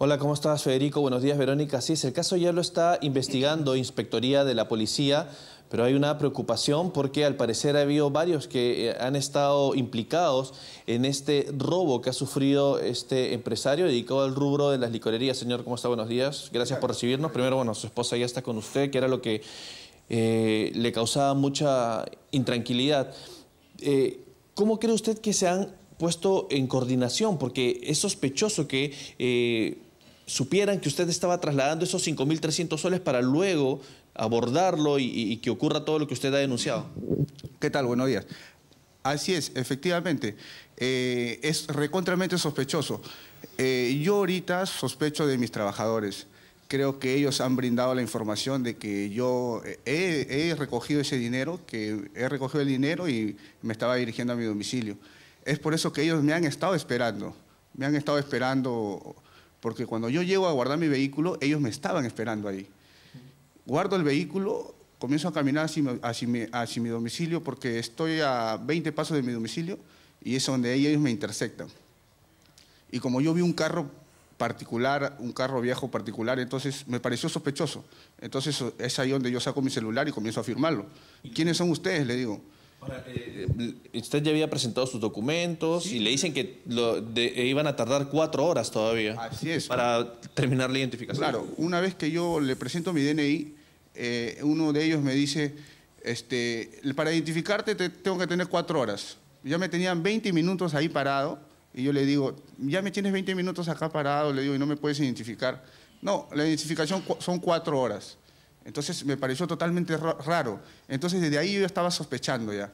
Hola, ¿cómo estás, Federico? Buenos días, Verónica. Sí, es el caso ya lo está investigando Inspectoría de la Policía, pero hay una preocupación porque al parecer ha habido varios que eh, han estado implicados en este robo que ha sufrido este empresario dedicado al rubro de las licorerías. Señor, ¿cómo está? Buenos días. Gracias por recibirnos. Primero, bueno, su esposa ya está con usted, que era lo que eh, le causaba mucha intranquilidad. Eh, ¿Cómo cree usted que se han puesto en coordinación? Porque es sospechoso que supieran que usted estaba trasladando esos 5.300 soles para luego abordarlo y, que ocurra todo lo que usted ha denunciado. ¿Qué tal? Buenos días. Así es, efectivamente. Eh, es recontramente sospechoso. Eh, yo ahorita sospecho de mis trabajadores. Creo que ellos han brindado la información de que yo eh, he recogido ese dinero, que he recogido el dinero y me estaba dirigiendo a mi domicilio. Es por eso que ellos me han estado esperando. Me han estado esperando porque cuando yo llego a guardar mi vehículo, ellos me estaban esperando ahí. Guardo el vehículo, comienzo a caminar hacia, mi, mi, domicilio porque estoy a 20 pasos de mi domicilio y es donde ellos me intersectan. Y como yo vi un carro particular, un carro viejo particular, entonces me pareció sospechoso. Entonces es ahí donde yo saco mi celular y comienzo a firmarlo. ¿Quiénes son ustedes? Le digo. Eh, usted ya había presentado sus documentos y le dicen que lo eh, iban a tardar cuatro horas todavía. Para terminar la identificación. Claro, una vez que yo le presento mi DNI, eh, uno de ellos me dice, este, para identificarte tengo que tener cuatro horas. Ya me tenían 20 minutos ahí parado y yo le digo, ya me tienes 20 minutos acá parado, le digo, y no me puedes identificar. No, la identificación son cuatro horas. Entonces me pareció totalmente raro. Entonces desde ahí yo estaba sospechando ya.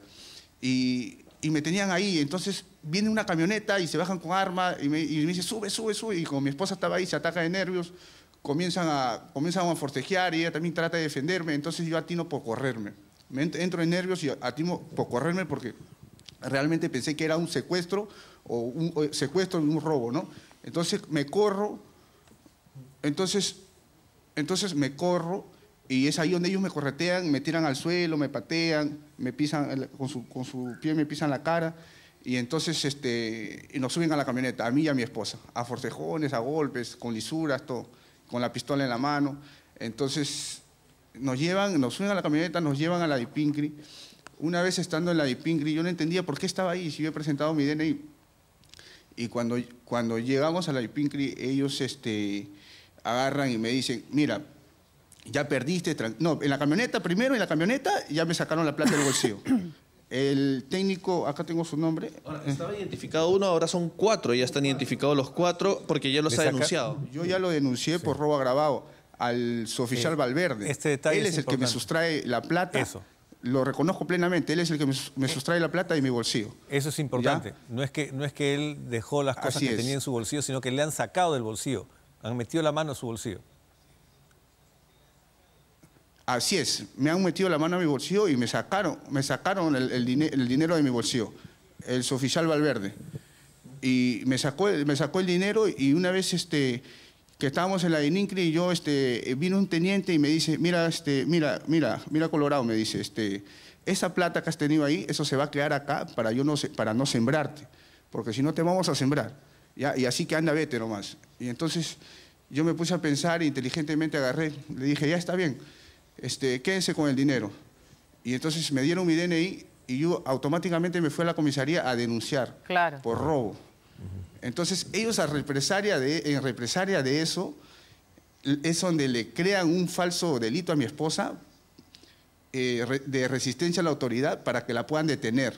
Y, y me tenían ahí. Entonces viene una camioneta y se bajan con arma y me, dice, sube, sube, sube. Y como mi esposa estaba ahí, se ataca de nervios, comienzan a, comienzan a forcejear y ella también trata de defenderme. Entonces yo atino por correrme. Me entro en nervios y atino por correrme porque realmente pensé que era un secuestro o un secuestro un robo, ¿no? Entonces me corro, entonces, entonces me corro y es ahí donde ellos me corretean, me tiran al suelo, me patean, me pisan, eh, con su, con su pie me pisan la cara. Y entonces este, nos suben a la camioneta, a mí y a mi esposa, a forcejones, a golpes, con lisuras, todo, con la pistola en la mano. Entonces nos llevan, nos suben a la camioneta, nos llevan a la Dipincri. Una vez estando en la Dipincri, yo no entendía por qué estaba ahí, si yo he presentado mi DNI. Y cuando, cuando llegamos a la Dipincri, ellos este, agarran y me dicen, mira, ya perdiste. No, en la camioneta, primero en la camioneta, ya me sacaron la plata del bolsillo. El técnico, acá tengo su nombre. estaba identificado uno, ahora son cuatro, ya están identificados los cuatro porque ya los ha denunciado. Yo ya lo denuncié por robo agravado al su oficial Valverde. Este detalle Él es, el que me sustrae la plata. Eso. Lo reconozco plenamente, él es el que me, eh. sustrae la plata de mi bolsillo. Eso es importante. No es, que, no es que él dejó las cosas que tenía en su bolsillo, sino que le han sacado del bolsillo. Han metido la mano en su bolsillo. Así es, me han metido la mano a mi bolsillo y me sacaron, me sacaron el, el dinero de mi bolsillo, el oficial Valverde. Y me sacó, me sacó el dinero y una vez este, que estábamos en la de y yo, este, vino un teniente y me dice, mira, este, mira, mira, mira Colorado, me dice, este, esa plata que has tenido ahí, eso se va a crear acá para, yo no, para no sembrarte, porque si no te vamos a sembrar. Y así que anda, vete nomás. Y entonces yo me puse a pensar, inteligentemente agarré, le dije, ya está bien este, quédense con el dinero. Y entonces me dieron mi DNI y yo automáticamente me fui a la comisaría a denunciar por robo. Entonces ellos a represaria de, en represalia de eso es donde le crean un falso delito a mi esposa eh, de resistencia a la autoridad para que la puedan detener.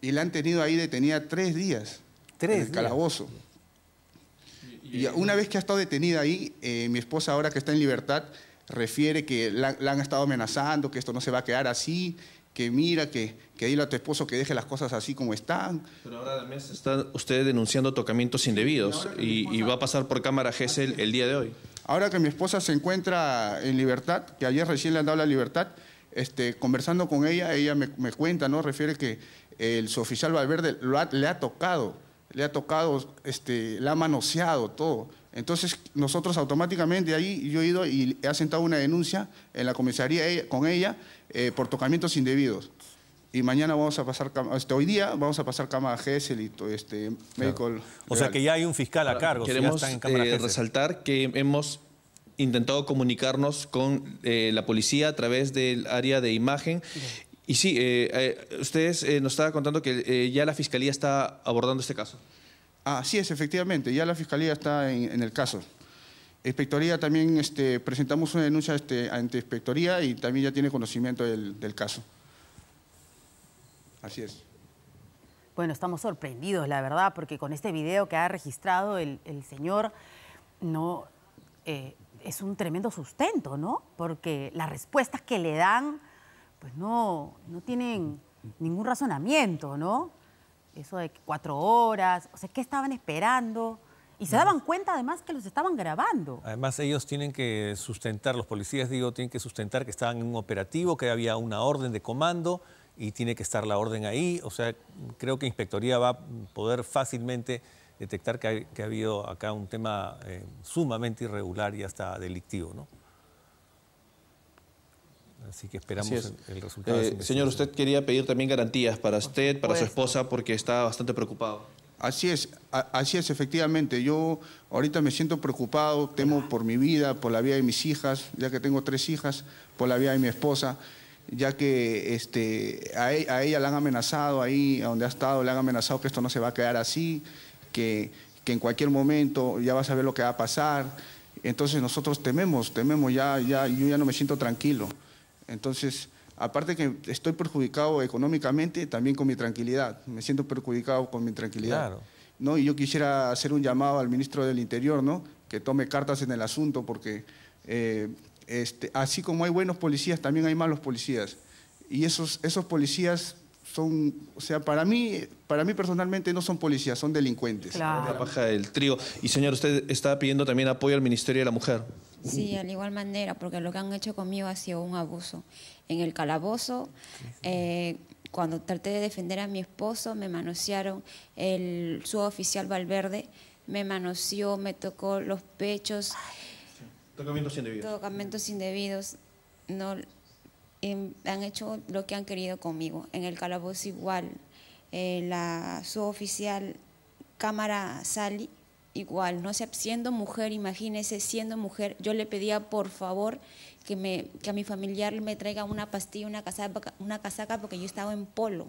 Y la han tenido ahí detenida tres días ¿Tres en el calabozo. Y, una vez que ha estado detenida ahí, eh, mi esposa ahora que está en libertad, refiere que la, han estado amenazando, que esto no se va a quedar así, que mira, que, que dile a tu esposo que deje las cosas así como están. Pero ahora también está usted denunciando tocamientos indebidos y, va a pasar por cámara GESEL el, día de hoy. Ahora que mi esposa se encuentra en libertad, que ayer recién le han dado la libertad, este, conversando con ella, ella me, me cuenta, ¿no? Refiere que el su oficial Valverde le ha tocado le ha tocado, este, la ha manoseado, todo. Entonces nosotros automáticamente ahí yo he ido y he asentado una denuncia en la comisaría eh, con ella eh, por tocamientos indebidos. Y mañana vamos a pasar, este, hoy día vamos a pasar cama a Gesell y este, médico. O sea que ya hay un fiscal a cargo. Queremos eh, resaltar que hemos intentado comunicarnos con la policía a través del área de imagen. Y sí, eh, eh ustedes eh, nos estaba contando que eh, ya la Fiscalía está abordando este caso. Así es, efectivamente, ya la Fiscalía está en, el caso. Inspectoría también este, presentamos una denuncia este, ante Inspectoría y también ya tiene conocimiento del, caso. Así es. Bueno, estamos sorprendidos, la verdad, porque con este video que ha registrado el, señor, no, es un tremendo sustento, ¿no? Porque las respuestas que le dan pues no, no tienen mm, mm. ningún razonamiento, ¿no? Eso de cuatro horas, o sea, ¿qué estaban esperando? Y se daban cuenta además que los estaban grabando. Además ellos tienen que sustentar, los policías digo, tienen que sustentar que estaban en un operativo, que había una orden de comando y tiene que estar la orden ahí. O sea, creo que Inspectoría va a poder fácilmente detectar que, ha habido acá un tema eh, sumamente irregular y hasta delictivo, ¿no? Así que esperamos el, resultado. Eh, señor, usted quería pedir también garantías para usted, para su esposa, porque está bastante preocupado. Así es, así es, efectivamente. Yo ahorita me siento preocupado, temo por mi vida, por la vida de mis hijas, ya que tengo tres hijas, por la vida de mi esposa, ya que este, a, e, ella la han amenazado ahí, a donde ha estado, le han amenazado que esto no se va a quedar así, que, que en cualquier momento ya va a saber lo que va a pasar. Entonces nosotros tememos, tememos, ya, ya, yo ya no me siento tranquilo. Entonces, aparte que estoy perjudicado económicamente, también con mi tranquilidad. Me siento perjudicado con mi tranquilidad. Claro. ¿no? Y yo quisiera hacer un llamado al ministro del Interior, ¿no? Que tome cartas en el asunto, porque eh, este, así como hay buenos policías, también hay malos policías. Y esos, esos policías son, o sea, para mí, para mí personalmente no son policías, son delincuentes. La paja del trío. Y señor, usted está pidiendo también apoyo al Ministerio de la Mujer. Sí, al igual manera, porque lo que han hecho conmigo ha sido un abuso. En el calabozo, eh, cuando traté de defender a mi esposo, me manosearon el suboficial Valverde, me manoseó, me tocó los pechos. Tocamientos indebidos. Tocamientos indebidos. No, em, han hecho lo que han querido conmigo. En el calabozo igual. Eh, la suboficial Cámara Sali igual, no sé, siendo mujer, imagínese, siendo mujer, yo le pedía por favor que, me, que a mi familiar me traiga una pastilla, una casaca, una casaca, porque yo estaba en polo.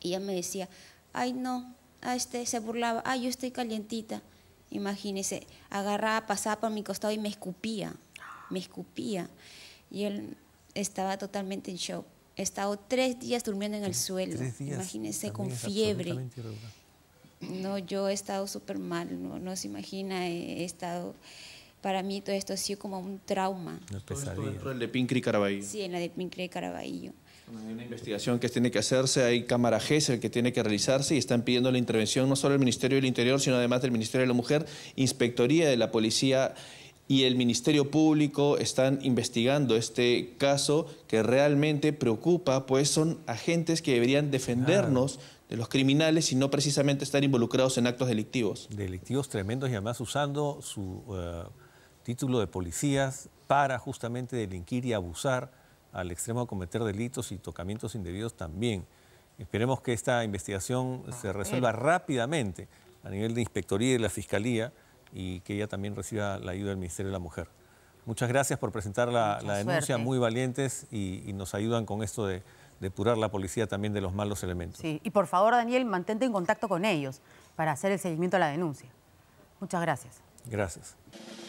Y ella me decía, ay no, a ah, este se burlaba, ay ah, yo estoy calientita. Imagínese, agarraba, pasaba por mi costado y me escupía, me escupía. Y él estaba totalmente en shock. He estado tres días durmiendo en el suelo. Imagínese, con fiebre. No, yo he estado súper mal, no, se imagina, he, estado, para mí todo esto ha sido como un trauma. Por de Caraballo. Sí, en la de Pincri Caraballo. Hay una investigación que tiene que hacerse, hay cámara GESEL que tiene que realizarse y están pidiendo la intervención no solo del Ministerio del Interior, sino además del Ministerio de la Mujer, Inspectoría de la Policía y el Ministerio Público están investigando este caso que realmente preocupa, pues son agentes que deberían defendernos los criminales, y no precisamente estar involucrados en actos delictivos. Delictivos tremendos y además usando su eh, título de policías para justamente delinquir y abusar al extremo de cometer delitos y tocamientos indebidos también. Esperemos que esta investigación se resuelva rápidamente a nivel de inspectoría y de la fiscalía y que ella también reciba la ayuda del Ministerio de la Mujer. Muchas gracias por presentar la, denuncia, muy valientes y nos ayudan con esto de depurar la policía también de los malos elementos. Sí, y por favor, Daniel, mantente en contacto con ellos para hacer el seguimiento a la denuncia. Muchas gracias. Gracias.